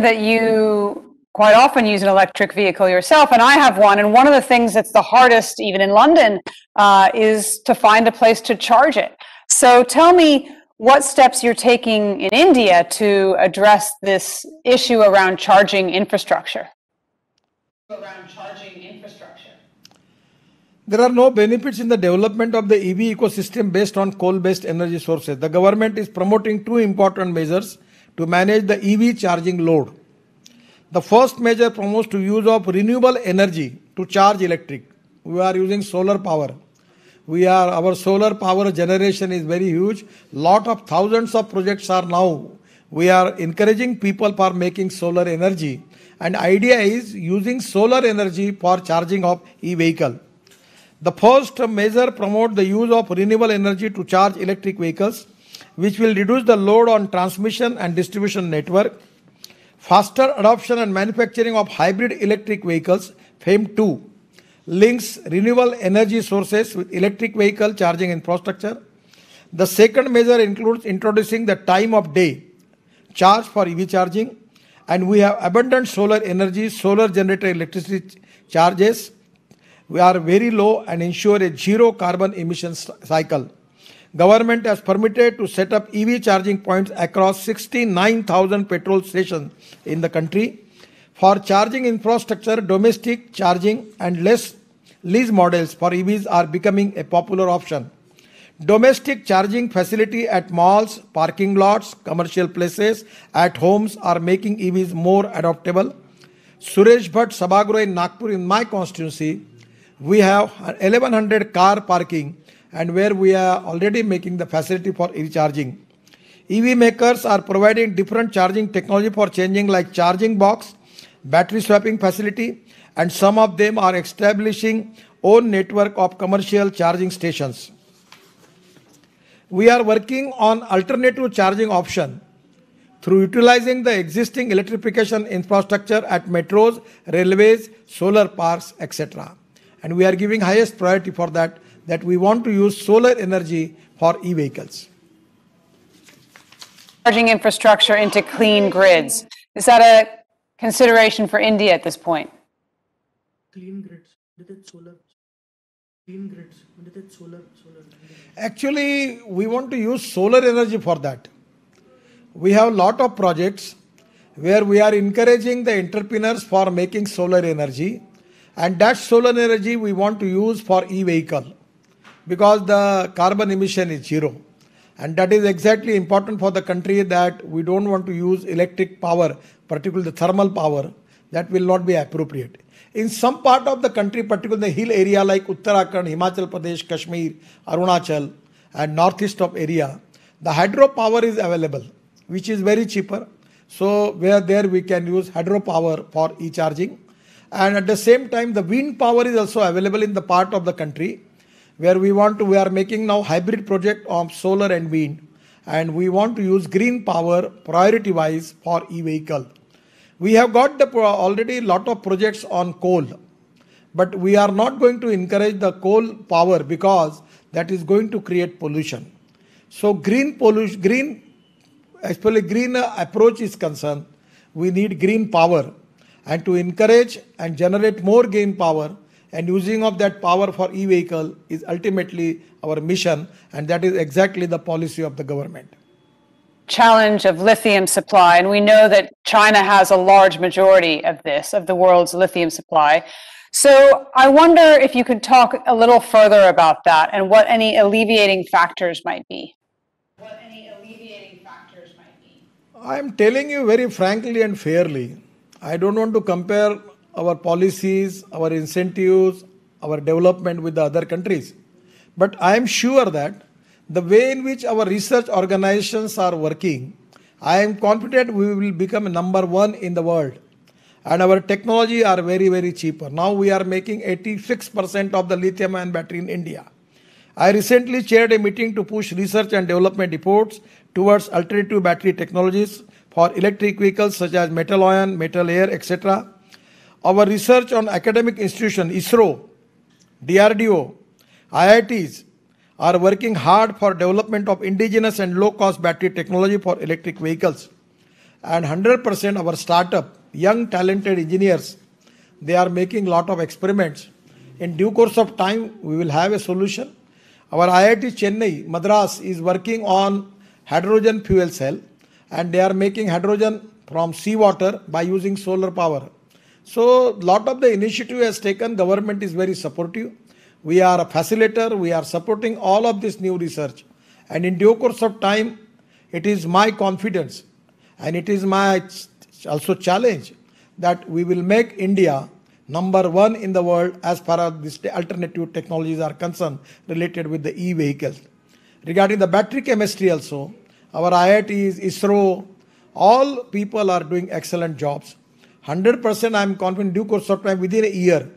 that you quite often use an electric vehicle yourself, and I have one. And one of the things that's the hardest, even in London, uh, is to find a place to charge it. So tell me what steps you're taking in India to address this issue around charging infrastructure. Around charging infrastructure. There are no benefits in the development of the EV ecosystem based on coal based energy sources. The government is promoting two important measures to manage the EV charging load. The first measure promotes to use of renewable energy to charge electric. We are using solar power. We are our solar power generation is very huge. Lot of thousands of projects are now. We are encouraging people for making solar energy. And idea is using solar energy for charging of e-vehicle. The first measure promote the use of renewable energy to charge electric vehicles which will reduce the load on transmission and distribution network. Faster adoption and manufacturing of hybrid electric vehicles, FAME 2, links renewable energy sources with electric vehicle charging infrastructure. The second measure includes introducing the time of day charge for EV charging, and we have abundant solar energy, solar generated electricity charges. We are very low and ensure a zero carbon emissions cycle government has permitted to set up EV charging points across 69,000 petrol stations in the country. For charging infrastructure, domestic charging and less lease models for EVs are becoming a popular option. Domestic charging facility at malls, parking lots, commercial places, at homes are making EVs more adoptable. Suresh Bhatt Sabagro in Nagpur in my constituency, we have 1100 car parking and where we are already making the facility for recharging. EV makers are providing different charging technology for changing like charging box, battery swapping facility and some of them are establishing own network of commercial charging stations. We are working on alternative charging option through utilizing the existing electrification infrastructure at metros, railways, solar parks, etc. And we are giving highest priority for that that we want to use solar energy for e-vehicles. Charging infrastructure into clean grids. Is that a consideration for India at this point? Clean grids. Solar. Clean grids. Solar. Solar. Actually, we want to use solar energy for that. We have a lot of projects where we are encouraging the entrepreneurs for making solar energy and that solar energy we want to use for e-vehicle because the carbon emission is zero. And that is exactly important for the country that we don't want to use electric power, particularly the thermal power, that will not be appropriate. In some part of the country, particularly the hill area like Uttarakhand, Himachal Pradesh, Kashmir, Arunachal, and northeast of area, the hydropower is available, which is very cheaper. So where there we can use hydropower for e-charging. And at the same time, the wind power is also available in the part of the country where we want to, we are making now hybrid project of solar and wind, and we want to use green power priority-wise for e-vehicle. We have got the already lot of projects on coal, but we are not going to encourage the coal power because that is going to create pollution. So green pollution, green, especially green approach is concerned, we need green power and to encourage and generate more green power, and using of that power for e-vehicle is ultimately our mission and that is exactly the policy of the government challenge of lithium supply and we know that China has a large majority of this of the world's lithium supply so I wonder if you could talk a little further about that and what any alleviating factors might be I am telling you very frankly and fairly I don't want to compare our policies, our incentives, our development with the other countries. But I am sure that the way in which our research organizations are working, I am confident we will become number one in the world. And our technology are very, very cheaper. Now we are making 86% of the lithium ion battery in India. I recently chaired a meeting to push research and development efforts towards alternative battery technologies for electric vehicles such as metal ion, metal air, etc our research on academic institution, ISRO, DRDO, IITs are working hard for development of indigenous and low-cost battery technology for electric vehicles. And 100% our startup, young talented engineers, they are making lot of experiments. In due course of time, we will have a solution. Our IIT Chennai, Madras is working on hydrogen fuel cell and they are making hydrogen from seawater by using solar power. So lot of the initiative has taken, government is very supportive. We are a facilitator, we are supporting all of this new research. And in due course of time, it is my confidence and it is my also challenge that we will make India number one in the world as far as these alternative technologies are concerned related with the e-vehicles. Regarding the battery chemistry also, our IITs, ISRO, all people are doing excellent jobs. 100% I'm confident due course of time within a year,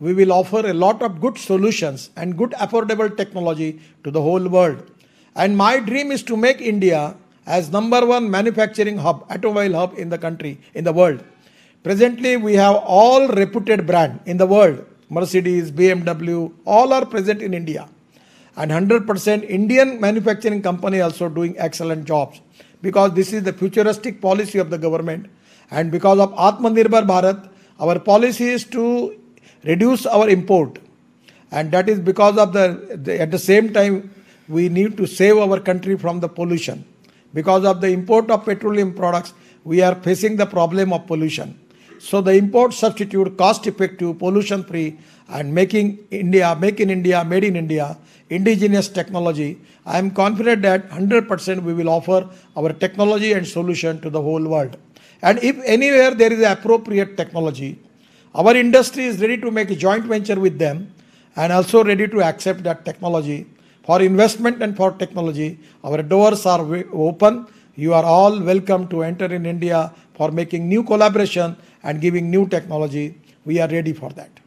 we will offer a lot of good solutions and good affordable technology to the whole world. And my dream is to make India as number one manufacturing hub, automobile hub in the country, in the world. Presently, we have all reputed brand in the world. Mercedes, BMW, all are present in India. And 100% Indian manufacturing company also doing excellent jobs because this is the futuristic policy of the government and because of Atmanirbhar Bharat, our policy is to reduce our import. And that is because of the, the at the same time, we need to save our country from the pollution. Because of the import of petroleum products, we are facing the problem of pollution. So the import substitute cost effective, pollution free, and making India, make in India, made in India, indigenous technology. I am confident that 100% we will offer our technology and solution to the whole world. And if anywhere there is appropriate technology, our industry is ready to make a joint venture with them and also ready to accept that technology. For investment and for technology, our doors are open. You are all welcome to enter in India for making new collaboration and giving new technology. We are ready for that.